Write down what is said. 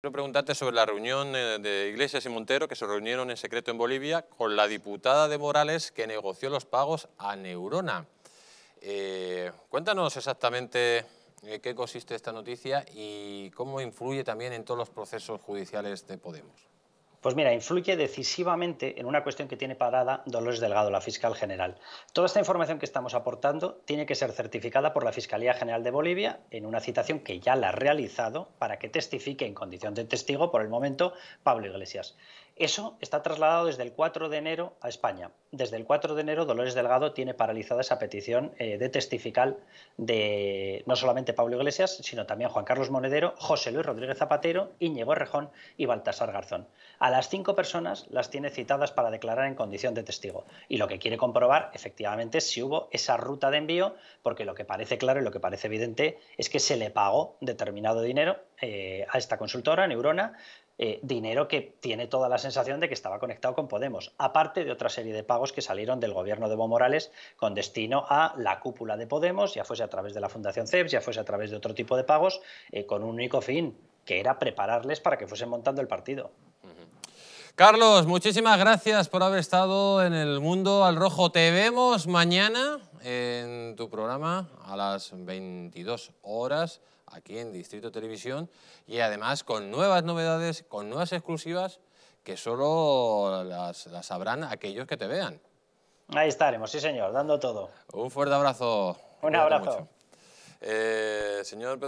Quiero preguntarte sobre la reunión eh, de Iglesias y Montero que se reunieron en secreto en Bolivia con la diputada de Morales que negoció los pagos a Neurona. Eh, cuéntanos exactamente en eh, qué consiste esta noticia y cómo influye también en todos los procesos judiciales de Podemos. Pues mira, influye decisivamente en una cuestión que tiene parada Dolores Delgado, la fiscal general. Toda esta información que estamos aportando tiene que ser certificada por la Fiscalía General de Bolivia en una citación que ya la ha realizado para que testifique en condición de testigo por el momento Pablo Iglesias. Eso está trasladado desde el 4 de enero a España. Desde el 4 de enero, Dolores Delgado tiene paralizada esa petición eh, de testifical de no solamente Pablo Iglesias, sino también Juan Carlos Monedero, José Luis Rodríguez Zapatero, Íñigo Rejón y Baltasar Garzón. A las cinco personas las tiene citadas para declarar en condición de testigo. Y lo que quiere comprobar, efectivamente, es si hubo esa ruta de envío, porque lo que parece claro y lo que parece evidente es que se le pagó determinado dinero eh, a esta consultora, Neurona, eh, dinero que tiene toda la sensación de que estaba conectado con Podemos, aparte de otra serie de pagos que salieron del gobierno de Evo Morales con destino a la cúpula de Podemos, ya fuese a través de la Fundación CEPS, ya fuese a través de otro tipo de pagos, eh, con un único fin, que era prepararles para que fuesen montando el partido. Carlos, muchísimas gracias por haber estado en el Mundo al Rojo. Te vemos mañana en tu programa a las 22 horas aquí en Distrito Televisión y además con nuevas novedades, con nuevas exclusivas que solo las, sabrán aquellos que te vean. Ahí estaremos, sí señor, dando todo. Un fuerte abrazo. Un abrazo. Eh, señor